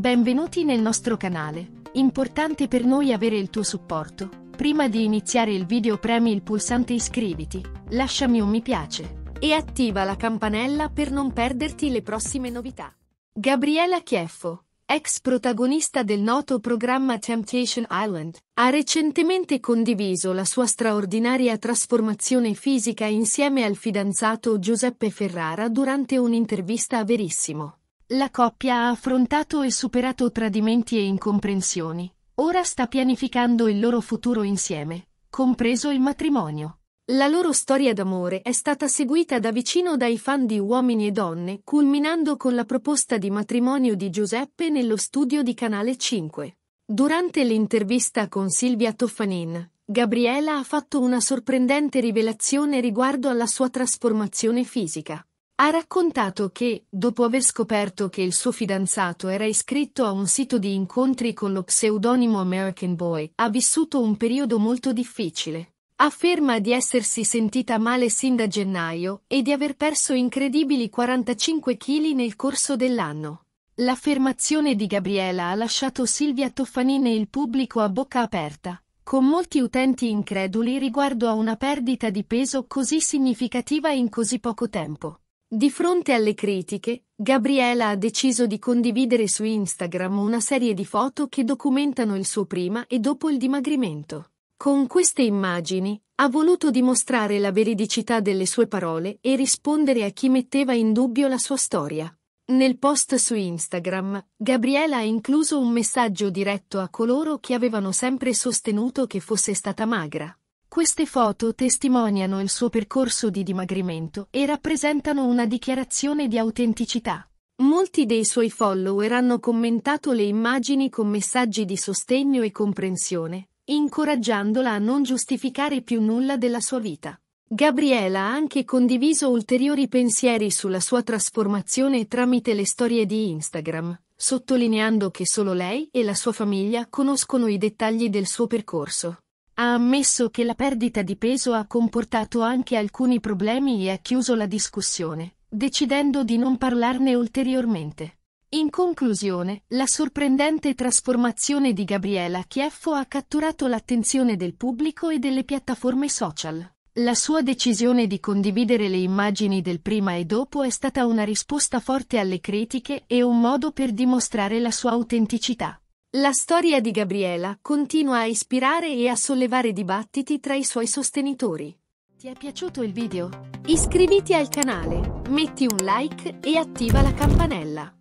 Benvenuti nel nostro canale. Importante per noi avere il tuo supporto. Prima di iniziare il video premi il pulsante iscriviti, lasciami un mi piace e attiva la campanella per non perderti le prossime novità. Gabriella Chieffo, ex protagonista del noto programma Temptation Island, ha recentemente condiviso la sua straordinaria trasformazione fisica insieme al fidanzato Giuseppe Ferrara durante un'intervista a Verissimo. La coppia ha affrontato e superato tradimenti e incomprensioni. Ora sta pianificando il loro futuro insieme, compreso il matrimonio. La loro storia d'amore è stata seguita da vicino dai fan di uomini e donne, culminando con la proposta di matrimonio di Giuseppe nello studio di Canale 5. Durante l'intervista con Silvia Toffanin, Gabriela ha fatto una sorprendente rivelazione riguardo alla sua trasformazione fisica ha raccontato che, dopo aver scoperto che il suo fidanzato era iscritto a un sito di incontri con lo pseudonimo American Boy, ha vissuto un periodo molto difficile. Afferma di essersi sentita male sin da gennaio e di aver perso incredibili 45 kg nel corso dell'anno. L'affermazione di Gabriela ha lasciato Silvia Toffanin e il pubblico a bocca aperta, con molti utenti increduli riguardo a una perdita di peso così significativa in così poco tempo. Di fronte alle critiche, Gabriela ha deciso di condividere su Instagram una serie di foto che documentano il suo prima e dopo il dimagrimento. Con queste immagini, ha voluto dimostrare la veridicità delle sue parole e rispondere a chi metteva in dubbio la sua storia. Nel post su Instagram, Gabriela ha incluso un messaggio diretto a coloro che avevano sempre sostenuto che fosse stata magra. Queste foto testimoniano il suo percorso di dimagrimento e rappresentano una dichiarazione di autenticità. Molti dei suoi follower hanno commentato le immagini con messaggi di sostegno e comprensione, incoraggiandola a non giustificare più nulla della sua vita. Gabriela ha anche condiviso ulteriori pensieri sulla sua trasformazione tramite le storie di Instagram, sottolineando che solo lei e la sua famiglia conoscono i dettagli del suo percorso ha ammesso che la perdita di peso ha comportato anche alcuni problemi e ha chiuso la discussione, decidendo di non parlarne ulteriormente. In conclusione, la sorprendente trasformazione di Gabriela Chieffo ha catturato l'attenzione del pubblico e delle piattaforme social. La sua decisione di condividere le immagini del prima e dopo è stata una risposta forte alle critiche e un modo per dimostrare la sua autenticità. La storia di Gabriela continua a ispirare e a sollevare dibattiti tra i suoi sostenitori. Ti è piaciuto il video? Iscriviti al canale, metti un like e attiva la campanella.